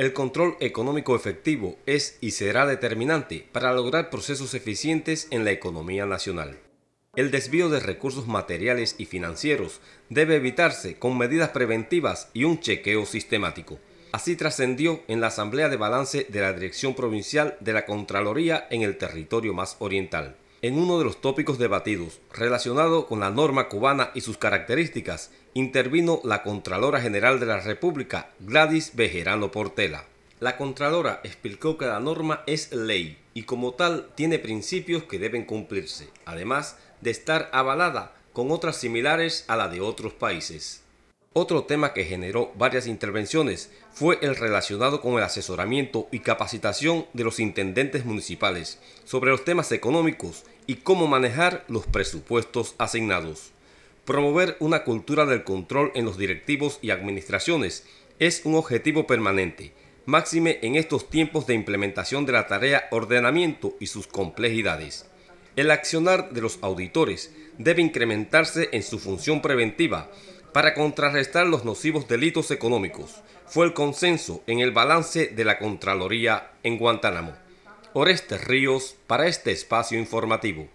El control económico efectivo es y será determinante para lograr procesos eficientes en la economía nacional. El desvío de recursos materiales y financieros debe evitarse con medidas preventivas y un chequeo sistemático. Así trascendió en la Asamblea de Balance de la Dirección Provincial de la Contraloría en el territorio más oriental. En uno de los tópicos debatidos relacionado con la norma cubana y sus características, intervino la Contralora General de la República, Gladys Bejerano Portela. La Contralora explicó que la norma es ley y como tal tiene principios que deben cumplirse, además de estar avalada con otras similares a la de otros países. Otro tema que generó varias intervenciones fue el relacionado con el asesoramiento y capacitación de los intendentes municipales sobre los temas económicos y cómo manejar los presupuestos asignados. Promover una cultura del control en los directivos y administraciones es un objetivo permanente, máxime en estos tiempos de implementación de la tarea ordenamiento y sus complejidades. El accionar de los auditores debe incrementarse en su función preventiva, para contrarrestar los nocivos delitos económicos fue el consenso en el balance de la Contraloría en Guantánamo. Orestes Ríos para este espacio informativo.